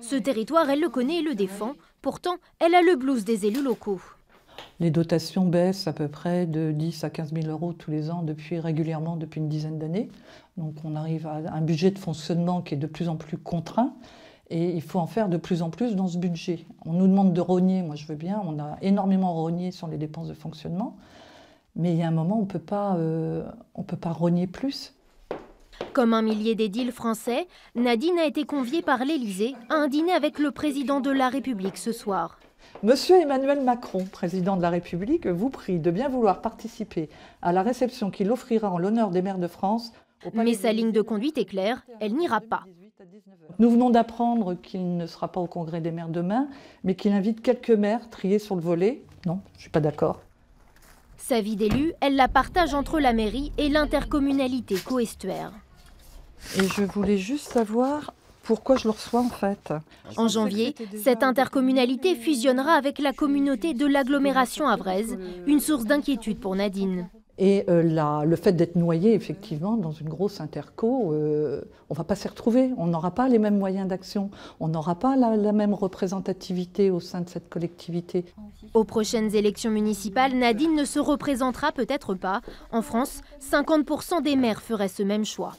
Ce territoire, elle le connaît et le défend. Pourtant, elle a le blues des élus locaux. Les dotations baissent à peu près de 10 à 15 000 euros tous les ans, depuis régulièrement depuis une dizaine d'années. Donc on arrive à un budget de fonctionnement qui est de plus en plus contraint. Et il faut en faire de plus en plus dans ce budget. On nous demande de rogner, moi je veux bien, on a énormément rogné sur les dépenses de fonctionnement. Mais il y a un moment, on euh, ne peut pas rogner plus. Comme un millier d'édiles français, Nadine a été conviée par l'Élysée à un dîner avec le président de la République ce soir. Monsieur Emmanuel Macron, président de la République, vous prie de bien vouloir participer à la réception qu'il offrira en l'honneur des maires de France. Mais sa ligne de conduite est claire, elle n'ira pas. Nous venons d'apprendre qu'il ne sera pas au congrès des maires demain, mais qu'il invite quelques maires triés sur le volet. Non, je ne suis pas d'accord. Sa vie d'élu, elle la partage entre la mairie et l'intercommunalité coestuaire. Et je voulais juste savoir pourquoi je le reçois en fait. En janvier, cette intercommunalité fusionnera avec la communauté de l'agglomération avraise, une source d'inquiétude pour Nadine. Et euh, le fait d'être noyé effectivement dans une grosse interco, euh, on va pas s'y retrouver, on n'aura pas les mêmes moyens d'action, on n'aura pas la même représentativité au sein de cette collectivité. Aux prochaines élections municipales, Nadine ne se représentera peut-être pas. En France, 50% des maires feraient ce même choix.